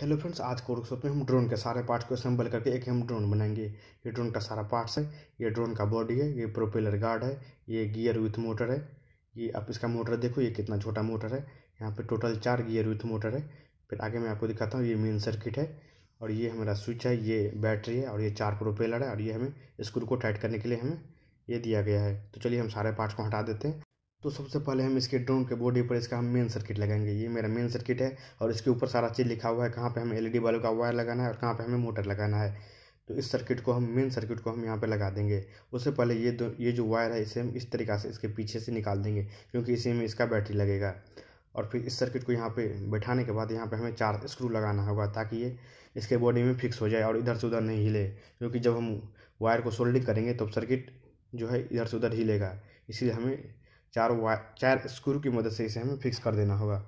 hello friends आज के workshop में हम ड्रोन के सारे पार्ट्स को असेंबल करके एक हम ड्रोन बनाएंगे ये ड्रोन का सारा पार्ट्स है ये ड्रोन का बॉडी है ये प्रोपेलर गार्ड है ये गियर विथ मोटर है ये आप इसका मोटर देखो ये कितना छोटा मोटर है यहाँ पे टोटल चार गियर विथ मोटर है फिर आगे मैं आपको दिखाता हूँ ये मेन सर्किट है और ये हमारा स्विच है ये बैटरी है और ये चार प्रोपेलर है और ये हमें स्क्रू को टाइट करने के लिए हमें ये दिया गया है तो चलिए हम सारे पार्ट्स को हटा देते हैं तो सबसे पहले हम इसके ड्रोन के बॉडी पर इसका हम मेन सर्किट लगाएंगे ये मेरा मेन सर्किट है और इसके ऊपर सारा चीज़ लिखा हुआ है कहाँ पे हमें एलईडी बल्ब का वायर लगाना है और कहाँ पे हमें मोटर लगाना है तो इस सर्किट को हम मेन सर्किट को हम यहाँ पे लगा देंगे उससे पहले ये दो ये जो वायर है इसे हम इस तरीका से इसके पीछे से निकाल देंगे क्योंकि इसी में इसका बैटरी लगेगा और फिर इस सर्किट को यहाँ पे बैठाने के बाद यहाँ पे हमें चार स्क्रू लगाना होगा ताकि ये इसके बॉडी में फिक्स हो जाए और इधर से उधर नहीं हिले क्योंकि जब हम वायर को सोल्डिंग करेंगे तो सर्किट जो है इधर से उधर हिलेगा इसीलिए हमें चार वायर चार स्क्रू की मदद से इसे हमें फिक्स कर देना होगा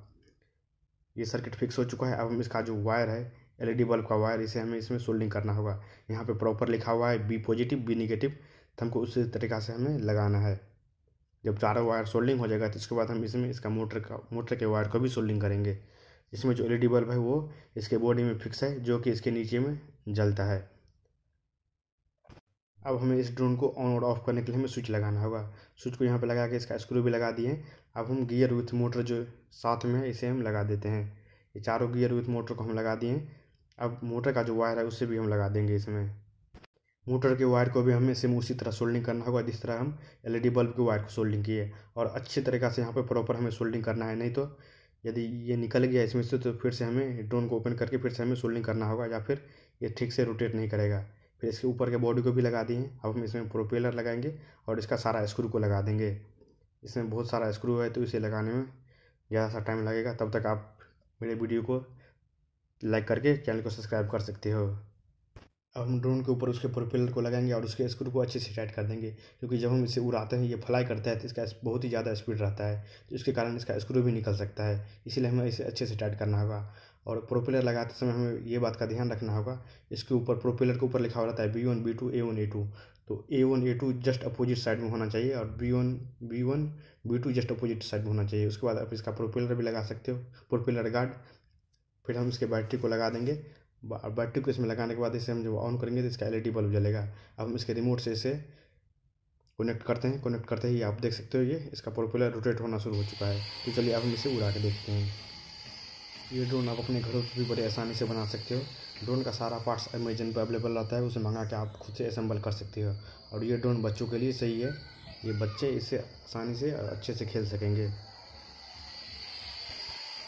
ये सर्किट फिक्स हो चुका है अब हम इसका जो वायर है एलईडी बल्ब e का वायर इसे हमें इसमें सोल्डिंग करना होगा यहाँ पे प्रॉपर लिखा हुआ है बी पॉजिटिव बी निगेटिव तो हमको उसी तरीका से हमें लगाना है जब चारों वायर सोल्डिंग हो जाएगा तो इसके बाद हम इसमें इसका मोटर का मोटर के वायर को भी सोल्डिंग करेंगे इसमें जो एल बल्ब e है वो इसके बॉडी में फिक्स है जो कि इसके नीचे में जलता है अब हमें इस ड्रोन को ऑन और ऑफ करने के लिए हमें स्विच लगाना होगा स्विच को यहाँ पर लगा के इसका स्क्रू भी लगा दिए अब हम गियर विथ मोटर जो साथ में है इसे हम लगा देते हैं ये चारों गियर विथ मोटर को हम लगा दिए अब मोटर का जो वायर है उसे भी हम लगा देंगे इसमें मोटर के वायर को भी हमें सेम उसी तरह सोल्डिंग करना होगा जिस तरह हम एलईडी बल्ब के वायर को सोल्डिंग किए और अच्छी तरीका से यहाँ पर प्रॉपर हमें सोल्डिंग करना है नहीं तो यदि ये निकल गया इसमें से तो फिर से हमें ड्रोन को ओपन करके फिर से हमें सोल्डिंग करना होगा या फिर ये ठीक से रोटेट नहीं करेगा फिर इसके ऊपर के बॉडी को भी लगा दिए अब हम इसमें प्रोपेलर लगाएंगे और इसका सारा स्क्रू को लगा देंगे इसमें बहुत सारा स्क्रू है तो इसे लगाने में ज़्यादा सा टाइम लगेगा तब तक आप मेरे वीडियो को लाइक करके चैनल को सब्सक्राइब कर सकते हो अब हम ड्रोन के ऊपर उसके प्रोपेलर को लगाएंगे और उसके स्क्रू को अच्छे से टाइट कर देंगे क्योंकि जब हम इसे उड़ाते हैं ये फ्लाई करता है तो इसका बहुत ही ज़्यादा स्पीड रहता है तो इसके कारण इसका स्क्रू भी निकल सकता है इसीलिए हमें इसे अच्छे से टाइट करना होगा और प्रोपेलर लगाते समय हमें ये बात का ध्यान रखना होगा इसके ऊपर प्रोपेलर के ऊपर लिखा हुआ रहता है B one B two A one A two तो A one A two just opposite side में होना चाहिए और B one B one B two just opposite side में होना चाहिए उसके बाद आप इसका प्रोपेलर भी लगा सकते हो प्रोपेलर गार्ड फिर हम इसके बैटरी को लगा देंगे बैटरी को इसमें लगाने के बाद इसे हम जब ऑन करेंगे तो इसका एल बल्ब e जलेगा अब हम इसके रिमोट से इसे कनेक्ट करते हैं कनेक्ट करते ही आप देख सकते हो ये इसका प्रोपेलर रोटेट होना शुरू हो चुका है तो चलिए अब हम इसे उड़ा के देखते हैं ये ड्रोन आप अपने घरों पर भी बड़े आसानी से बना सकते हो ड्रोन का सारा पार्ट्स अमेजन पर अवेलेबल रहता है उसे मंगा के आप खुद से असम्बल कर सकते हो और ये ड्रोन बच्चों के लिए सही है ये बच्चे इसे आसानी से अच्छे से खेल सकेंगे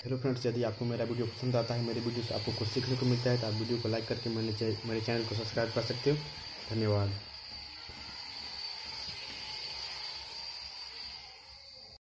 हेलो फ्रेंड्स यदि आपको मेरा वीडियो पसंद आता है मेरे वीडियो से आपको कुछ सीखने को मिलता है तो आप वीडियो को लाइक करके मेरे चैनल को सब्सक्राइब कर सकते हो धन्यवाद